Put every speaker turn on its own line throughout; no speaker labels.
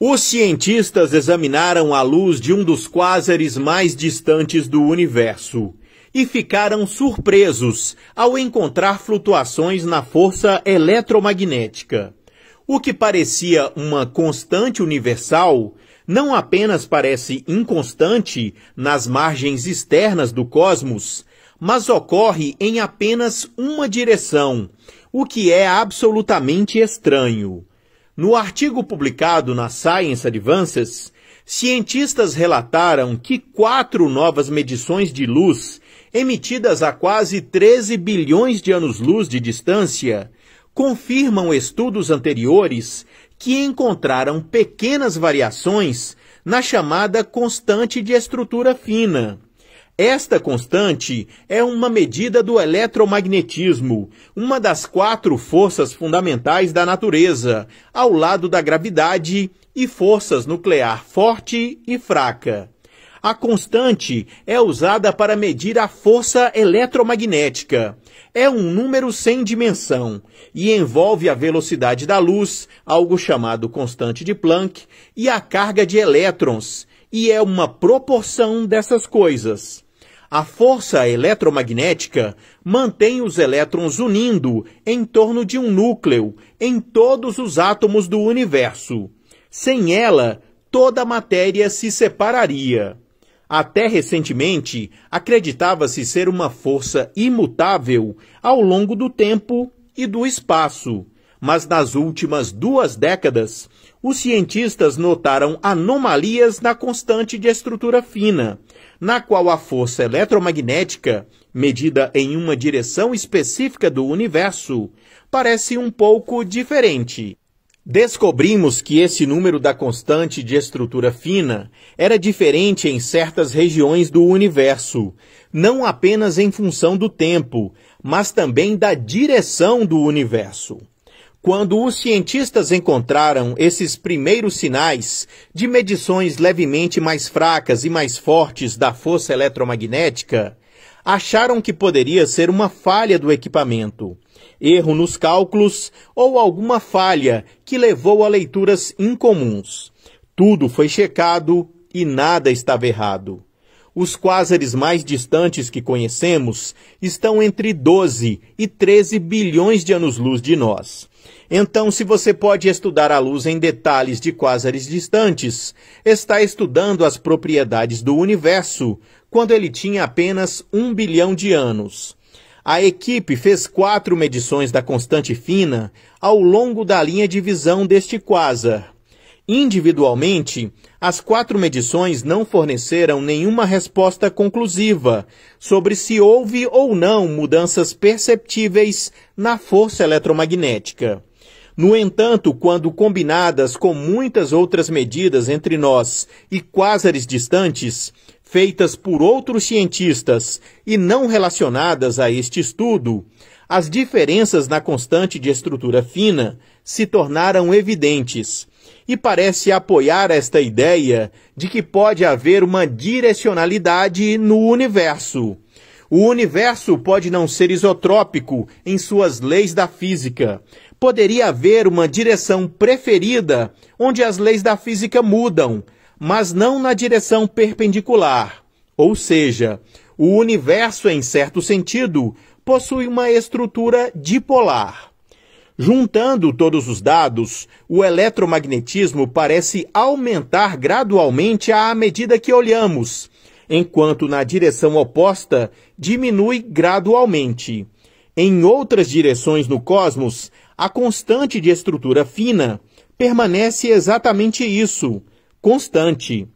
Os cientistas examinaram a luz de um dos quásares mais distantes do universo e ficaram surpresos ao encontrar flutuações na força eletromagnética. O que parecia uma constante universal não apenas parece inconstante nas margens externas do cosmos, mas ocorre em apenas uma direção, o que é absolutamente estranho. No artigo publicado na Science Advances, cientistas relataram que quatro novas medições de luz, emitidas a quase 13 bilhões de anos-luz de distância, confirmam estudos anteriores que encontraram pequenas variações na chamada constante de estrutura fina, esta constante é uma medida do eletromagnetismo, uma das quatro forças fundamentais da natureza, ao lado da gravidade e forças nuclear forte e fraca. A constante é usada para medir a força eletromagnética. É um número sem dimensão e envolve a velocidade da luz, algo chamado constante de Planck, e a carga de elétrons, e é uma proporção dessas coisas. A força eletromagnética mantém os elétrons unindo em torno de um núcleo em todos os átomos do universo. Sem ela, toda a matéria se separaria. Até recentemente, acreditava-se ser uma força imutável ao longo do tempo e do espaço mas nas últimas duas décadas, os cientistas notaram anomalias na constante de estrutura fina, na qual a força eletromagnética, medida em uma direção específica do universo, parece um pouco diferente. Descobrimos que esse número da constante de estrutura fina era diferente em certas regiões do universo, não apenas em função do tempo, mas também da direção do universo. Quando os cientistas encontraram esses primeiros sinais de medições levemente mais fracas e mais fortes da força eletromagnética, acharam que poderia ser uma falha do equipamento, erro nos cálculos ou alguma falha que levou a leituras incomuns. Tudo foi checado e nada estava errado. Os quásares mais distantes que conhecemos estão entre 12 e 13 bilhões de anos-luz de nós. Então, se você pode estudar a luz em detalhes de quásares distantes, está estudando as propriedades do universo, quando ele tinha apenas um bilhão de anos. A equipe fez quatro medições da constante fina ao longo da linha de visão deste quasar. Individualmente, as quatro medições não forneceram nenhuma resposta conclusiva sobre se houve ou não mudanças perceptíveis na força eletromagnética. No entanto, quando combinadas com muitas outras medidas entre nós e quásares distantes, feitas por outros cientistas e não relacionadas a este estudo, as diferenças na constante de estrutura fina se tornaram evidentes e parece apoiar esta ideia de que pode haver uma direcionalidade no universo. O universo pode não ser isotrópico em suas leis da física, poderia haver uma direção preferida onde as leis da física mudam, mas não na direção perpendicular. Ou seja, o universo, em certo sentido, possui uma estrutura dipolar. Juntando todos os dados, o eletromagnetismo parece aumentar gradualmente à medida que olhamos, enquanto na direção oposta diminui gradualmente. Em outras direções no cosmos, a constante de estrutura fina permanece exatamente isso, constante.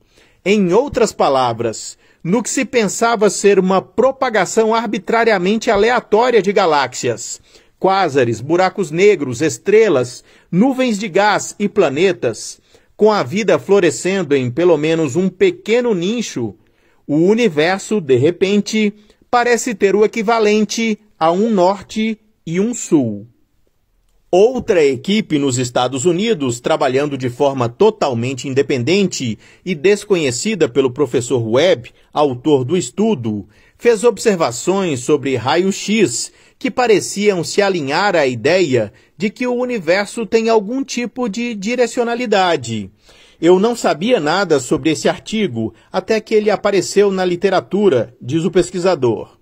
Em outras palavras, no que se pensava ser uma propagação arbitrariamente aleatória de galáxias, quásares, buracos negros, estrelas, nuvens de gás e planetas, com a vida florescendo em pelo menos um pequeno nicho, o universo, de repente, parece ter o equivalente a um norte e um sul outra equipe nos Estados Unidos, trabalhando de forma totalmente independente e desconhecida pelo professor Webb, autor do estudo, fez observações sobre raios x que pareciam se alinhar à ideia de que o universo tem algum tipo de direcionalidade. Eu não sabia nada sobre esse artigo até que ele apareceu na literatura, diz o pesquisador.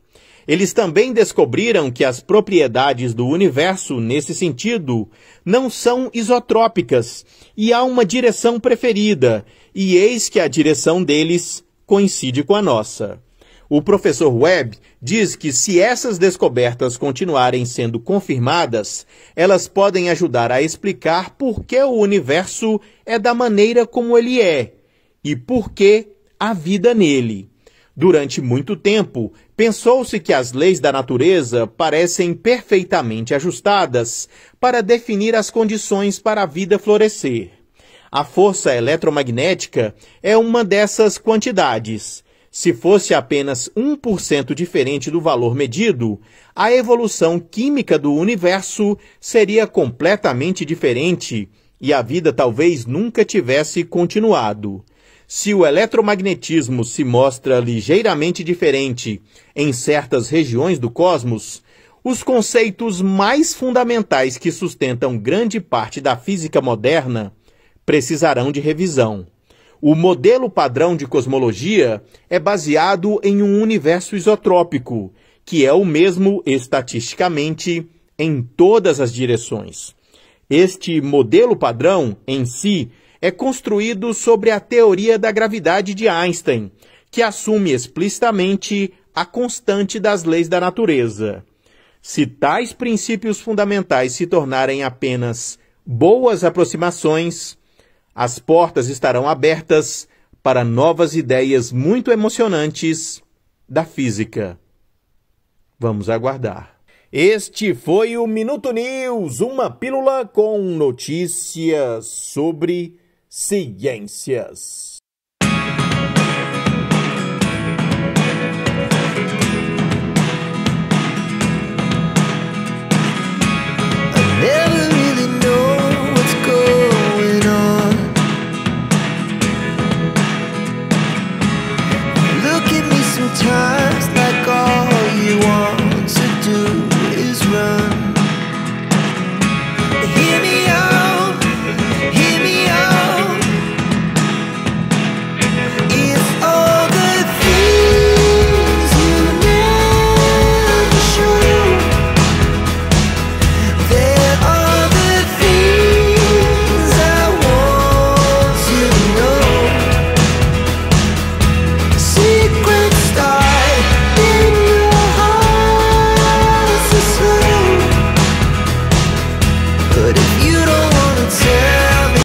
Eles também descobriram que as propriedades do universo, nesse sentido, não são isotrópicas e há uma direção preferida, e eis que a direção deles coincide com a nossa. O professor Webb diz que se essas descobertas continuarem sendo confirmadas, elas podem ajudar a explicar por que o universo é da maneira como ele é e por que a vida nele. Durante muito tempo, pensou-se que as leis da natureza parecem perfeitamente ajustadas para definir as condições para a vida florescer. A força eletromagnética é uma dessas quantidades. Se fosse apenas 1% diferente do valor medido, a evolução química do universo seria completamente diferente e a vida talvez nunca tivesse continuado. Se o eletromagnetismo se mostra ligeiramente diferente em certas regiões do cosmos, os conceitos mais fundamentais que sustentam grande parte da física moderna precisarão de revisão. O modelo padrão de cosmologia é baseado em um universo isotrópico, que é o mesmo estatisticamente em todas as direções. Este modelo padrão, em si, é construído sobre a teoria da gravidade de Einstein, que assume explicitamente a constante das leis da natureza. Se tais princípios fundamentais se tornarem apenas boas aproximações, as portas estarão abertas para novas ideias muito emocionantes da física. Vamos aguardar. Este foi o Minuto News, uma pílula com notícias sobre Ciências.